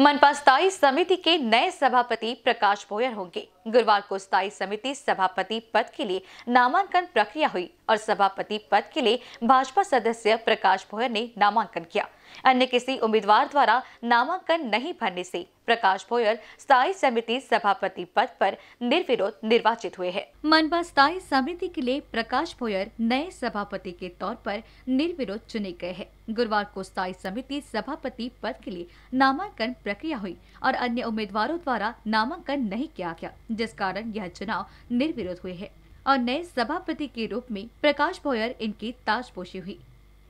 मनपा स्थायी समिति के नए सभापति प्रकाश भोयर होंगे गुरुवार को स्थायी समिति सभापति पद के लिए नामांकन प्रक्रिया हुई और सभापति पद के लिए भाजपा सदस्य प्रकाश भोयर ने नामांकन किया अन्य किसी उम्मीदवार द्वारा नामांकन नहीं भरने से प्रकाश भोयर स्थायी समिति सभापति पद पर निर्विरोध निर्वाचित हुए हैं। मनपा स्थायी समिति के लिए प्रकाश भोयर नए सभापति के तौर पर निर्विरोध चुने गए हैं। गुरुवार को स्थायी समिति सभापति पद के लिए नामांकन प्रक्रिया हुई और अन्य उम्मीदवारों द्वारा नामांकन नहीं किया गया जिस कारण यह चुनाव निर्विरोध हुए है और नए सभापति के रूप में प्रकाश भोयर इनकी ताजपोशी हुई